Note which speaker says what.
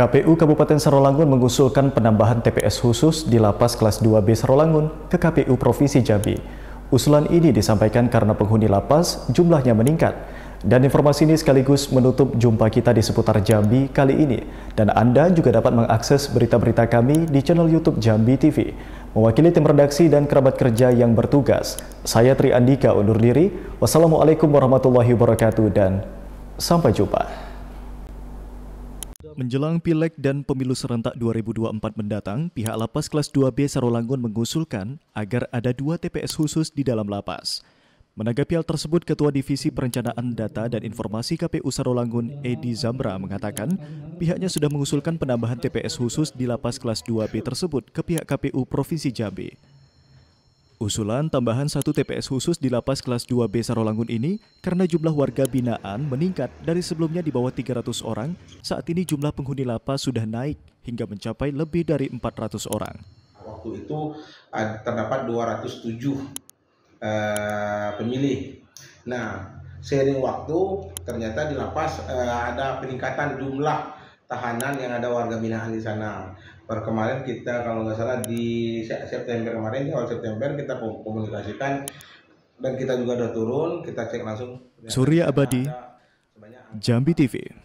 Speaker 1: KPU Kabupaten Sarolangun mengusulkan penambahan TPS khusus di lapas kelas 2B Sarolangun ke KPU Provinsi Jambi. Usulan ini disampaikan karena penghuni lapas jumlahnya meningkat. Dan informasi ini sekaligus menutup jumpa kita di seputar Jambi kali ini. Dan Anda juga dapat mengakses berita-berita kami di channel Youtube Jambi TV. Mewakili tim redaksi dan kerabat kerja yang bertugas, saya Tri Andika undur diri. Wassalamualaikum warahmatullahi wabarakatuh dan sampai jumpa. Menjelang Pileg dan Pemilu Serentak 2024 mendatang, pihak lapas kelas 2B Sarolangun mengusulkan agar ada dua TPS khusus di dalam lapas. Menanggapi hal tersebut, Ketua Divisi Perencanaan Data dan Informasi KPU Sarolangun, Edi Zamra, mengatakan pihaknya sudah mengusulkan penambahan TPS khusus di lapas kelas 2B tersebut ke pihak KPU Provinsi Jambi. Usulan tambahan satu TPS khusus di lapas kelas 2B Sarolangun ini karena jumlah warga binaan meningkat dari sebelumnya di bawah 300 orang, saat ini jumlah penghuni lapas sudah naik hingga mencapai lebih dari 400 orang.
Speaker 2: Waktu itu terdapat 207 uh, eh, pemilih. Nah, seiring waktu ternyata di lapas uh, ada peningkatan jumlah tahanan yang ada warga binaan di sana. Per kemarin kita kalau nggak salah di September kemarin di awal September kita komunikasikan dan kita juga udah turun, kita cek langsung.
Speaker 1: Surya Abadi, Jambi TV.